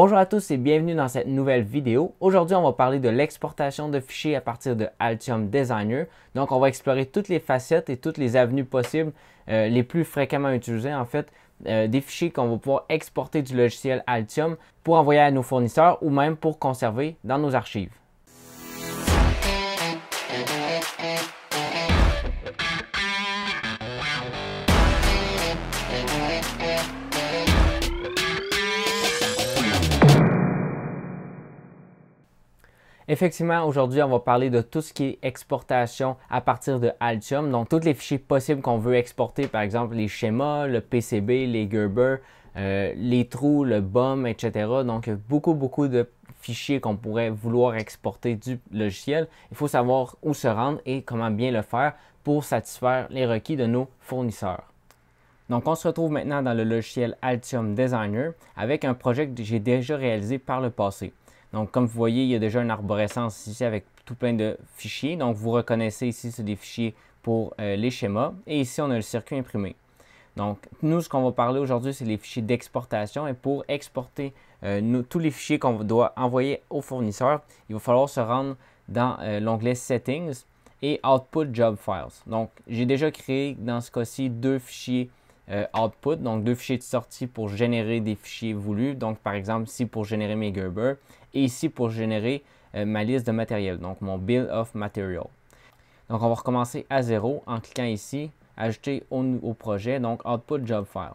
Bonjour à tous et bienvenue dans cette nouvelle vidéo. Aujourd'hui, on va parler de l'exportation de fichiers à partir de Altium Designer. Donc, on va explorer toutes les facettes et toutes les avenues possibles, euh, les plus fréquemment utilisées en fait, euh, des fichiers qu'on va pouvoir exporter du logiciel Altium pour envoyer à nos fournisseurs ou même pour conserver dans nos archives. Effectivement, aujourd'hui, on va parler de tout ce qui est exportation à partir de Altium. Donc, tous les fichiers possibles qu'on veut exporter, par exemple les schémas, le PCB, les Gerber, euh, les trous, le BOM, etc. Donc, beaucoup, beaucoup de fichiers qu'on pourrait vouloir exporter du logiciel. Il faut savoir où se rendre et comment bien le faire pour satisfaire les requis de nos fournisseurs. Donc, on se retrouve maintenant dans le logiciel Altium Designer avec un projet que j'ai déjà réalisé par le passé. Donc, comme vous voyez, il y a déjà une arborescence ici avec tout plein de fichiers. Donc, vous reconnaissez ici, c'est des fichiers pour euh, les schémas. Et ici, on a le circuit imprimé. Donc, nous, ce qu'on va parler aujourd'hui, c'est les fichiers d'exportation. Et pour exporter euh, tous les fichiers qu'on doit envoyer au fournisseur, il va falloir se rendre dans euh, l'onglet Settings et Output Job Files. Donc, j'ai déjà créé dans ce cas-ci deux fichiers output, donc deux fichiers de sortie pour générer des fichiers voulus. Donc, par exemple, ici pour générer mes Gerber et ici pour générer euh, ma liste de matériel, donc mon Build of Material. Donc on va recommencer à zéro en cliquant ici, ajouter au, nouveau projet, donc Output Job File.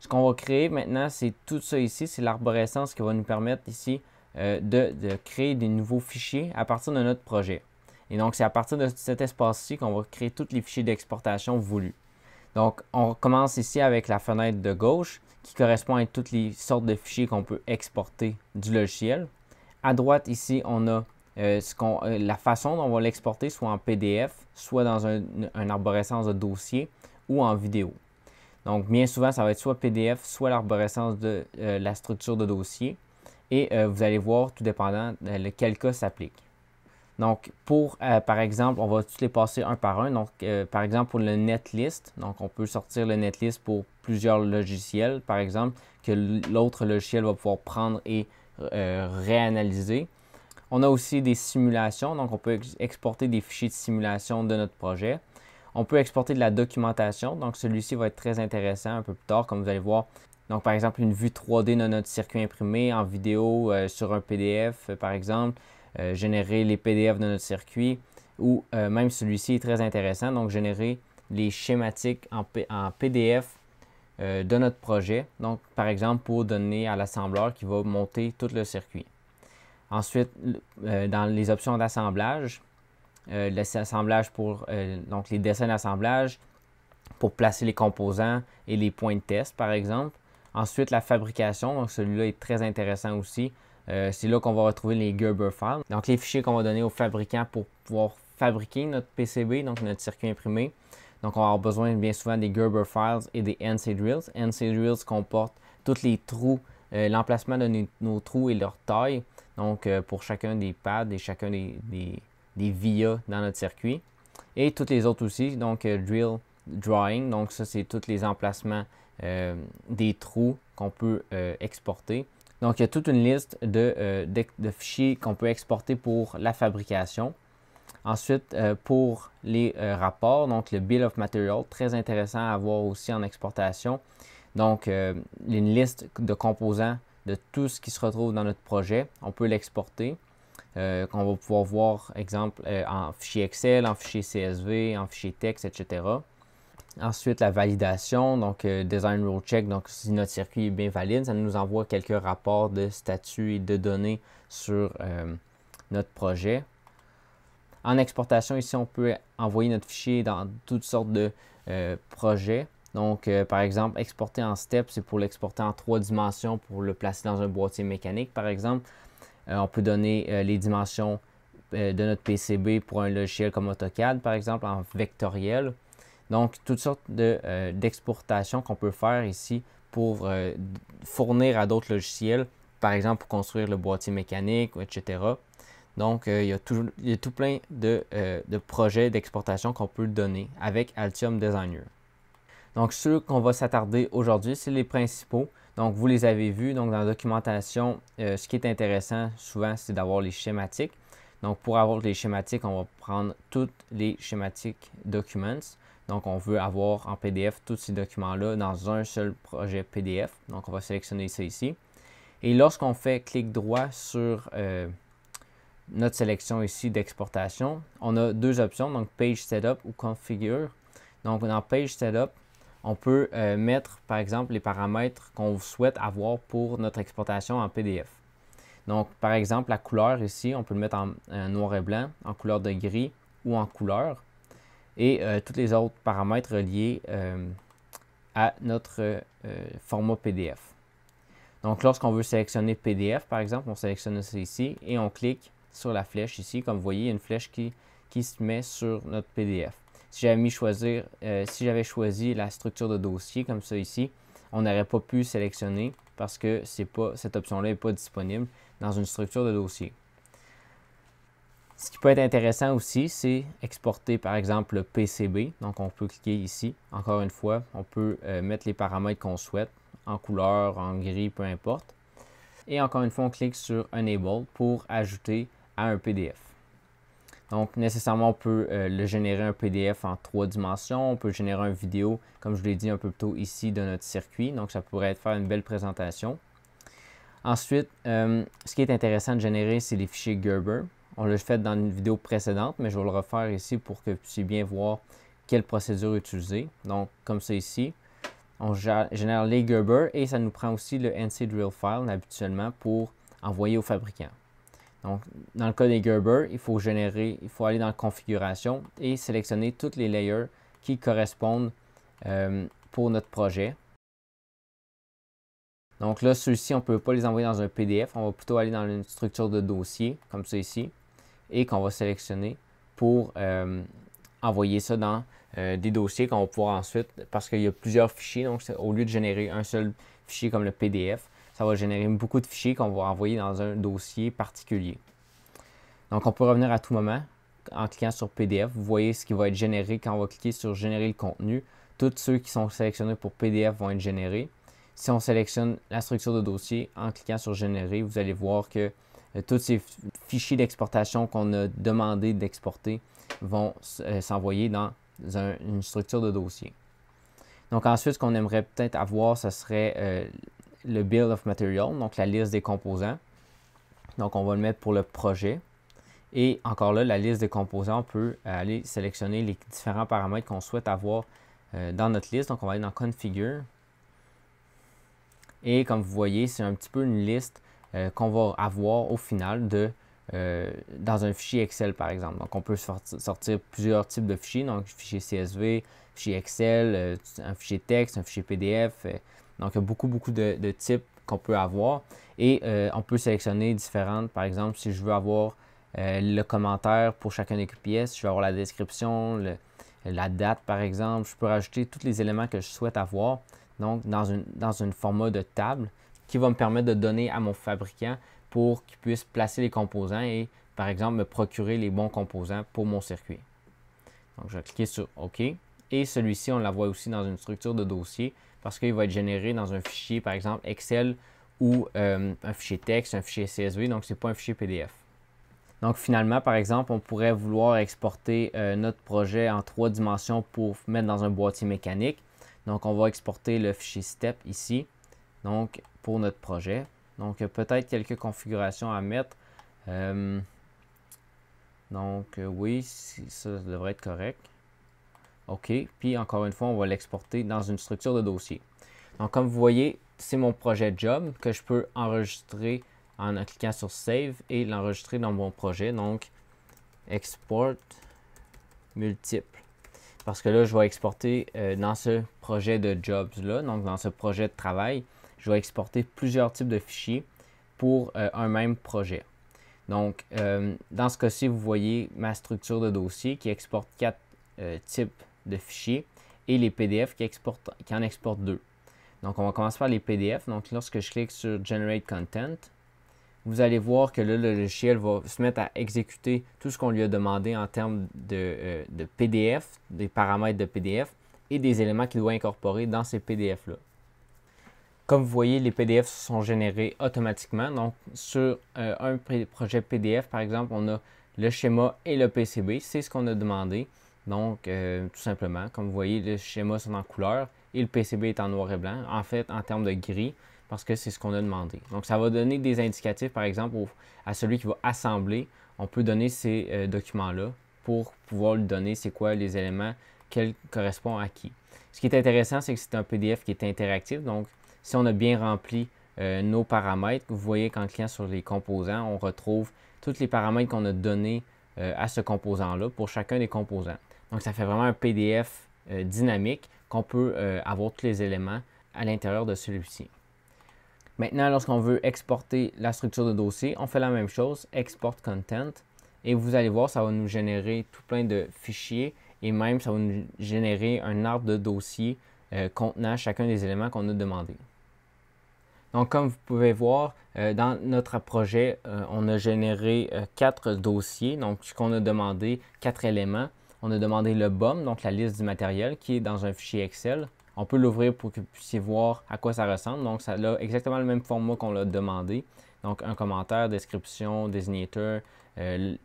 Ce qu'on va créer maintenant, c'est tout ça ici, c'est l'arborescence qui va nous permettre ici euh, de, de, créer des nouveaux fichiers à partir de notre projet. Et donc c'est à partir de cet espace-ci qu'on va créer tous les fichiers d'exportation voulus. Donc on recommence ici avec la fenêtre de gauche qui correspond à toutes les sortes de fichiers qu'on peut exporter du logiciel. À droite, ici, on a euh, ce qu'on, euh, la façon dont on va l'exporter, soit en PDF, soit dans un, arborescence de dossier ou en vidéo. Donc, bien souvent, ça va être soit PDF, soit l'arborescence de euh, la structure de dossier. Et vous allez voir, tout dépendant, lequel cas s'applique. Donc, pour, euh, par exemple, on va tous les passer un par un. Donc, euh, par exemple, pour le netlist, on peut sortir le netlist pour plusieurs logiciels, par exemple, que l'autre logiciel va pouvoir prendre et euh, réanalyser. On a aussi des simulations, donc on peut exporter des fichiers de simulation de notre projet. On peut exporter de la documentation, donc celui-ci va être très intéressant un peu plus tard, comme vous allez voir. Donc, par exemple, une vue 3D de notre circuit imprimé en vidéo sur un PDF, par exemple. Euh, générer les PDF de notre circuit ou euh, même celui-ci est très intéressant, donc générer les schématiques en, PDF euh, de notre projet, donc par exemple pour donner à l'assembleur qui va monter tout le circuit. Ensuite, dans les options d'assemblage, l'assemblage pour donc les dessins d'assemblage, pour placer les composants et les points de test par exemple. Ensuite, la fabrication, celui-là est très intéressant aussi euh, c'est là qu'on va retrouver les Gerber files, donc les fichiers qu'on va donner aux fabricants pour pouvoir fabriquer notre PCB, donc notre circuit imprimé. Donc on va avoir besoin bien souvent des Gerber files et des NC drills. NC drills comporte tous les trous, euh, l'emplacement de nos, trous et leur taille, donc euh, pour chacun des pads et chacun des, des, vias dans notre circuit. Et toutes les autres aussi, donc drill drawing, donc ça c'est tous les emplacements des trous qu'on peut exporter. Donc, il y a toute une liste euh, de, fichiers qu'on peut exporter pour la fabrication. Ensuite, euh, pour les euh, rapports, donc le Bill of Material, très intéressant à avoir aussi en exportation. Donc, une liste de composants de tout ce qui se retrouve dans notre projet. On peut l'exporter. qu'on va pouvoir voir, exemple, en fichier Excel, en fichier CSV, en fichier texte, etc. Ensuite, la validation, donc euh, Design Rule Check, donc si notre circuit est bien valide, ça nous envoie quelques rapports de statut et de données sur euh, notre projet. En exportation, ici, on peut envoyer notre fichier dans toutes sortes de euh, projets. Donc, par exemple, exporter en step, c'est pour l'exporter en trois dimensions pour le placer dans un boîtier mécanique, par exemple. on peut donner les dimensions de notre PCB pour un logiciel comme AutoCAD, par exemple, en vectoriel. Donc, toutes sortes euh, d'exportations qu'on peut faire ici pour euh, fournir à d'autres logiciels, par exemple pour construire le boîtier mécanique, etc. Donc, euh, il, y a tout, plein de, de projets d'exportation qu'on peut donner avec Altium Designer. Donc, ceux qu'on va s'attarder aujourd'hui, c'est les principaux. Donc, vous les avez vus. Donc, dans la documentation, ce qui est intéressant souvent, c'est d'avoir les schématiques. Donc, pour avoir les schématiques, on va prendre toutes les schématiques Documents. Donc, on veut avoir en PDF tous ces documents-là dans un seul projet PDF. Donc, on va sélectionner ça ici. Et lorsqu'on fait clic droit sur euh, notre sélection ici d'exportation, on a deux options, donc Page Setup ou Configure. Donc, dans Page Setup, on peut euh, mettre, par exemple, les paramètres qu'on souhaite avoir pour notre exportation en PDF. Donc, par exemple, la couleur ici, on peut le mettre en noir et blanc, en couleur de gris ou en couleur et euh, tous les autres paramètres liés euh, à notre euh, format PDF. Donc, lorsqu'on veut sélectionner PDF, par exemple, on sélectionne ça ici et on clique sur la flèche ici. Comme vous voyez, il y a une flèche qui, se met sur notre PDF. Si j'avais choisir, si j'avais choisi la structure de dossier comme ça ici, on n'aurait pas pu sélectionner parce que cette option-là n'est pas disponible dans une structure de dossier. Ce qui peut être intéressant aussi, c'est exporter par exemple le PCB. Donc on peut cliquer ici. Encore une fois, on peut euh, mettre les paramètres qu'on souhaite, en couleur, en gris, peu importe. Et encore une fois, on clique sur Enable pour ajouter à un PDF. Donc nécessairement, on peut euh, le générer un PDF en trois dimensions. On peut générer une vidéo, comme je l'ai dit un peu plus tôt ici, de notre circuit. Donc ça pourrait être faire une belle présentation. Ensuite, euh, ce qui est intéressant de générer, c'est les fichiers Gerber. On l'a fait dans une vidéo précédente, mais je vais le refaire ici pour que vous puissiez bien voir quelle procédure utiliser. Donc, comme ça ici, on génère les Gerber et ça nous prend aussi le NC Drill File habituellement pour envoyer au fabricant. Donc, dans le cas des Gerber, il faut générer, il faut aller dans Configuration et sélectionner toutes les layers qui correspondent euh, pour notre projet. Donc là, ceux-ci, on ne peut pas les envoyer dans un PDF. On va plutôt aller dans une structure de dossier, comme ça ici et qu'on va sélectionner pour euh, envoyer ça dans euh, des dossiers qu'on va pouvoir ensuite, parce qu'il y a plusieurs fichiers, donc au lieu de générer un seul fichier comme le PDF, ça va générer beaucoup de fichiers qu'on va envoyer dans un dossier particulier. Donc on peut revenir à tout moment en cliquant sur PDF. Vous voyez ce qui va être généré quand on va cliquer sur générer le contenu. Tous ceux qui sont sélectionnés pour PDF vont être générés. Si on sélectionne la structure de dossier en cliquant sur générer, vous allez voir que euh, tous ces fichiers d'exportation qu'on a demandé d'exporter vont euh, s'envoyer dans une structure de dossier. Donc ensuite, ce qu'on aimerait peut-être avoir, ce serait euh, le Bill of Material, donc la liste des composants. Donc on va le mettre pour le projet. Et encore là, la liste des composants, on peut aller sélectionner les différents paramètres qu'on souhaite avoir dans notre liste. Donc on va aller dans Configure. Et comme vous voyez, c'est un petit peu une liste euh, qu'on va avoir au final de, euh, dans un fichier Excel, par exemple. Donc, on peut sortir plusieurs types de fichiers, donc fichier CSV, fichier Excel, euh, un fichier texte, un fichier PDF. donc, il y a beaucoup, beaucoup de, types qu'on peut avoir. Et on peut sélectionner différentes, par exemple, si je veux avoir le commentaire pour chacun des pièces, je vais avoir la description, la date par exemple. Je peux rajouter tous les éléments que je souhaite avoir. Donc, dans, dans un format de table, qui va me permettre de donner à mon fabricant pour qu'il puisse placer les composants et, par exemple, me procurer les bons composants pour mon circuit. Donc, je vais cliquer sur OK. Et celui-ci, on la voit aussi dans une structure de dossier parce qu'il va être généré dans un fichier, par exemple, Excel ou euh, un fichier texte, un fichier CSV. Donc, ce n'est pas un fichier PDF. Donc finalement, par exemple, on pourrait vouloir exporter euh, notre projet en trois dimensions pour mettre dans un boîtier mécanique. Donc on va exporter le fichier STEP ici. Donc pour notre projet. Donc, euh, peut-être quelques configurations à mettre. Euh, donc, euh, oui, ça devrait être correct. OK. Puis, encore une fois, on va l'exporter dans une structure de dossier. Donc, comme vous voyez, c'est mon projet job que je peux enregistrer en cliquant sur Save et l'enregistrer dans mon projet. Donc, export multiple. Parce que là, je vais exporter dans ce projet de jobs-là, donc dans ce projet de travail je vais exporter plusieurs types de fichiers pour euh, un même projet. Donc, euh, dans ce cas-ci, vous voyez ma structure de dossier qui exporte quatre euh, types de fichiers et les PDF qui, exportent, qui en exportent deux. Donc, on va commencer par les PDF. Donc, lorsque je clique sur Generate Content, vous allez voir que le logiciel va se mettre à exécuter tout ce qu'on lui a demandé en termes de, PDF, des paramètres de PDF et des éléments qu'il doit incorporer dans ces PDF-là. Comme vous voyez, les PDF sont générés automatiquement. Donc, sur euh, un projet PDF, par exemple, on a le schéma et le PCB. C'est ce qu'on a demandé. Donc, euh, tout simplement, comme vous voyez, le schéma sont en couleur et le PCB est en noir et blanc. En fait, en termes de gris, parce que c'est ce qu'on a demandé. Donc, ça va donner des indicatifs, par exemple, à celui qui va assembler. On peut donner ces euh, documents-là pour pouvoir lui donner c'est quoi les éléments, quels correspond à qui. Ce qui est intéressant, c'est que c'est un PDF qui est interactif. Donc, si on a bien rempli euh, nos paramètres, vous voyez qu'en cliquant sur les composants, on retrouve tous les paramètres qu'on a donnés euh, à ce composant-là pour chacun des composants. Donc, ça fait vraiment un PDF euh, dynamique qu'on peut avoir tous les éléments à l'intérieur de celui-ci. Maintenant, lorsqu'on veut exporter la structure de dossier, on fait la même chose, Export Content, et vous allez voir, ça va nous générer tout plein de fichiers et même ça va nous générer un arbre de dossier contenant chacun des éléments qu'on a demandé. Donc, comme vous pouvez voir, euh, dans notre projet, euh, on a généré euh, quatre dossiers. Donc, ce qu'on a demandé quatre éléments. On a demandé le BOM, donc la liste du matériel, qui est dans un fichier Excel. On peut l'ouvrir pour que vous puissiez voir à quoi ça ressemble. Donc, ça a exactement le même format qu'on l'a demandé. Donc, un commentaire, description, désignateur,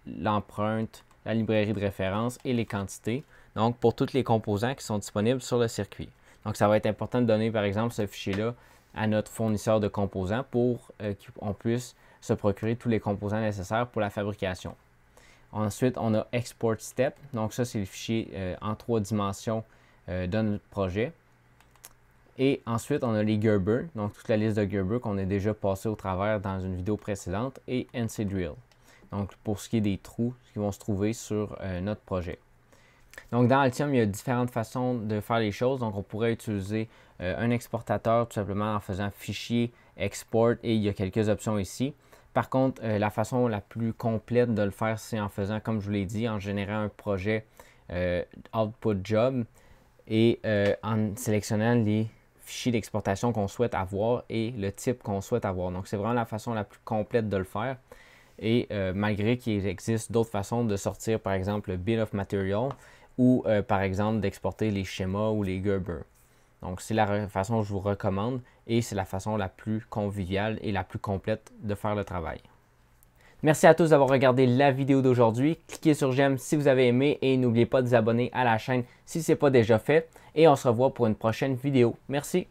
l'empreinte, la librairie de référence et les quantités. Donc, pour tous les composants qui sont disponibles sur le circuit. Donc, ça va être important de donner, par exemple, ce fichier-là à notre fournisseur de composants pour euh, qu'on puisse se procurer tous les composants nécessaires pour la fabrication. Ensuite, on a Export Step. Donc ça, c'est le fichier euh, en trois dimensions euh, de notre projet. Et ensuite, on a les Gerber, donc toute la liste de Gerber qu'on a déjà passé au travers dans une vidéo précédente, et NC Drill, donc pour ce qui est des trous qui vont se trouver sur notre projet. Donc, dans Altium, il y a différentes façons de faire les choses. Donc, on pourrait utiliser euh, un exportateur tout simplement en faisant fichier, export et il y a quelques options ici. Par contre, euh, la façon la plus complète de le faire, c'est en faisant, comme je vous l'ai dit, en générant un projet euh, output job et en sélectionnant les fichiers d'exportation qu'on souhaite avoir et le type qu'on souhaite avoir. Donc, c'est vraiment la façon la plus complète de le faire. Et malgré qu'il existe d'autres façons de sortir, par exemple, le bill of material, ou euh, par exemple d'exporter les schémas ou les Gerber. Donc c'est la façon que je vous recommande et c'est la façon la plus conviviale et la plus complète de faire le travail. Merci à tous d'avoir regardé la vidéo d'aujourd'hui. Cliquez sur j'aime si vous avez aimé et n'oubliez pas de vous abonner à la chaîne si ce n'est pas déjà fait. Et on se revoit pour une prochaine vidéo. Merci.